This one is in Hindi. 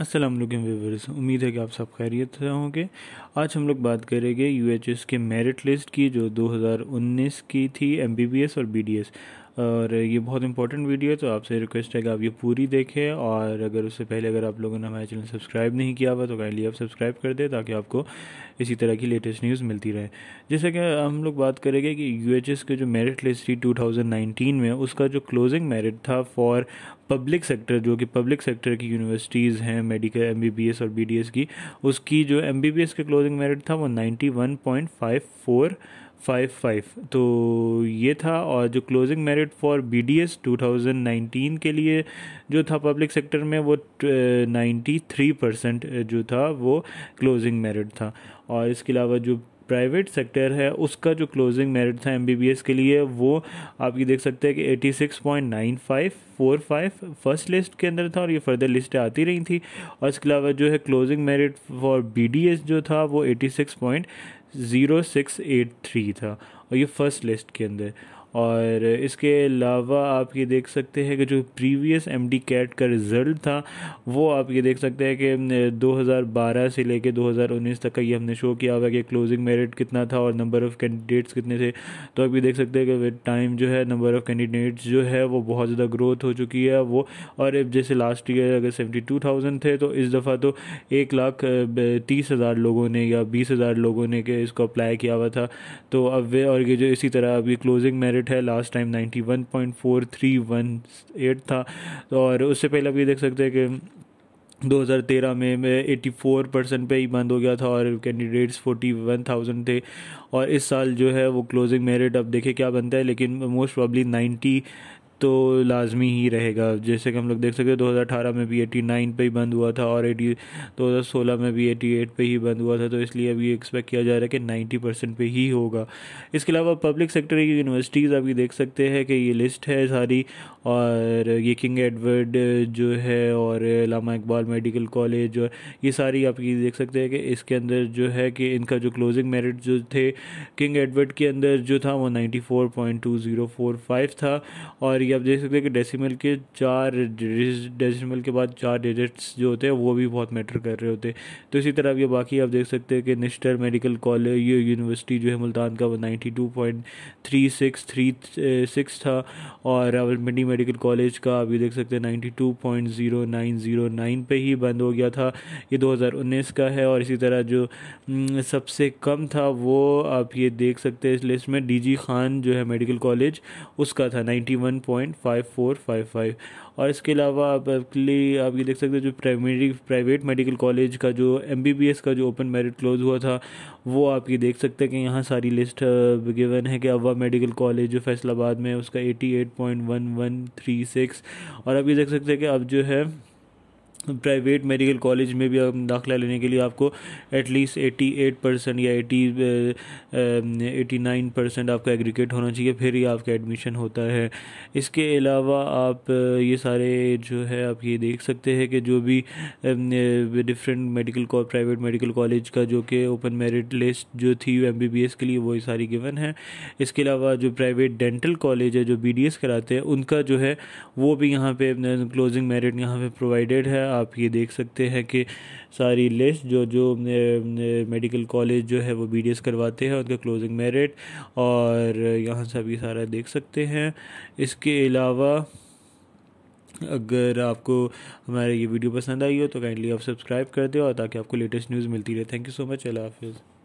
असलम व्यूवर्स उम्मीद है कि आप सब खैरियत से होंगे आज हम लोग बात करेंगे यू के मेरिट लिस्ट की जो 2019 की थी एम और बी और ये बहुत इंपॉर्टेंट वीडियो है तो आपसे रिक्वेस्ट है कि आप ये पूरी देखें और अगर उससे पहले अगर आप लोगों ने हमारे चैनल सब्सक्राइब नहीं किया हुआ तो काइंडली आप सब्सक्राइब कर दें ताकि आपको इसी तरह की लेटेस्ट न्यूज़ मिलती रहे जैसे कि हम लोग बात करेंगे कि यू के जो मेरिट लिस्ट थी टू में उसका जो क्लोजिंग मेरिट था फॉर पब्लिक सेक्टर जो कि पब्लिक सेक्टर की यूनिवर्सिटीज़ हैं मेडिकल एम और बी की उसकी जो एम का क्लोजिंग मेरिट था वो नाइन्टी फाइव फाइव तो ये था और जो closing merit for B D S two thousand nineteen के लिए जो था पब्लिक सेक्टर में वो नाइन्टी थ्री परसेंट जो था वो क्लोजिंग मेरिट था और इसके अलावा जो प्राइवेट सेक्टर है उसका जो क्लोजिंग मेरिट था एम के लिए वो आप ये देख सकते हैं कि eighty six point nine five four five first list के अंदर था और ये फर्दर लिस्टें आती रही थी और इसके अलावा जो है क्लोजिंग मेरिट फॉर बी जो था वो eighty six point zero six eight three था और ये फर्स्ट लिस्ट के अंदर और इसके अलावा आप ये देख सकते हैं कि जो प्रीवियस एम डी कैट का रिज़ल्ट था वो आप ये देख सकते हैं कि 2012 से लेके 2019 तक का ये हमने शो किया हुआ कि क्लोजिंग मेरिट कितना था और नंबर ऑफ़ कैंडिडेट्स कितने थे तो आप ये देख सकते हैं कि विद टाइम जो है नंबर ऑफ़ कैंडिडेट्स जो है वो बहुत ज़्यादा ग्रोथ हो चुकी है वो और जैसे लास्ट ईयर अगर सेवेंटी टू थाउजेंड थे तो इस दफ़ा तो एक लाख तीस हज़ार लोगों ने या बीस हज़ार लोगों ने के इसको अप्लाई किया हुआ था तो अब वे और ये जो इसी तरह अभी क्लोजिंग मेरिट एट है last time ninety one point four three one eight था और उससे पहले आप ये देख सकते हैं कि 2013 में फोर परसेंट पे ही बंद हो गया था और कैंडिडेट्स 41,000 थे और इस साल जो है वो क्लोजिंग मेरिट अब देखे क्या बनता है लेकिन मोस्ट प्रॉब्ली नाइन्टी तो लाजमी ही रहेगा जैसे कि हम लोग देख सकते हैं 2018 में भी 89 पे ही बंद हुआ था और 80 2016 में भी 88 पे ही बंद हुआ था तो इसलिए अभी एक्सपेक्ट किया जा रहा है कि 90 परसेंट पर ही होगा इसके अलावा पब्लिक सेक्टर की यूनिवर्सिटीज़ आप ये देख सकते हैं कि ये लिस्ट है सारी और ये किंग एडवर्ड जो है और लामा इकबाल मेडिकल कॉलेज और ये सारी आप ये देख सकते हैं कि इसके अंदर जो है कि इनका जो क्लोजिंग मेरिट जो थे किंग एडवर्ड के अंदर जो था वो नाइन्टी था और कि आप देख सकते हैं कि डेसिमल के चार डेसिमल के बाद चार डिजिट्स जो होते हैं वो भी बहुत मैटर कर रहे होते हैं तो इसी तरह ये बाकी आप देख सकते हैं कि निस्टर मेडिकल कॉलेज ये यूनिवर्सिटी जो है मुल्तान का वो नाइन्टी eh, था और रावलपिंडी मेडिकल कॉलेज का आप देख सकते हैं नाइन्टी टू ही बंद हो गया था ये दो का है और इसी तरह जो सबसे कम था वो आप ये देख सकते हैं इस लिस्ट में डी खान जो है मेडिकल कॉलेज उसका था ninety point five four five five और इसके अलावा आप क्ली आप ये देख सकते हैं जो प्राइमरी प्राइवेट मेडिकल कॉलेज का जो एम बी बी एस का जो ओपन मेरिट क्लोज हुआ था वो आप ये देख सकते हैं कि यहाँ सारी लिस्ट गिवन है कि अवा मेडिकल कॉलेज जो फैसलाबाद में उसका eighty eight point one one three six और आप ये देख सकते हैं कि अब जो है प्राइवेट मेडिकल कॉलेज में भी हम दाखिला लेने के लिए आपको एटलीस्ट एटी एट परसेंट या एटी एटी नाइन परसेंट आपका एग्रीगेट होना चाहिए फिर ही आपका एडमिशन होता है इसके अलावा आप uh, ये सारे जो है आप ये देख सकते हैं कि जो भी different medical private medical college का जो कि ओपन मेरिट लिस्ट जो थी एम के लिए वो सारी गिवन है इसके अलावा जो प्राइवेट डेंटल कॉलेज है जो बी कराते हैं उनका जो है वो भी यहाँ पे क्लोजिंग uh, मेरिट यहाँ पे प्रोवाइडेड है आप ये देख सकते हैं कि सारी लिस्ट जो जो मेडिकल कॉलेज जो है वो बी करवाते हैं उनका क्लोजिंग मेरिट और यहाँ से आप ये सारा देख सकते हैं इसके अलावा अगर आपको हमारी ये वीडियो पसंद आई हो तो काइंडली आप सब्सक्राइब कर दें और ताकि आपको लेटेस्ट न्यूज़ मिलती रहे थैंक यू सो मच अल्लाह हाफिज़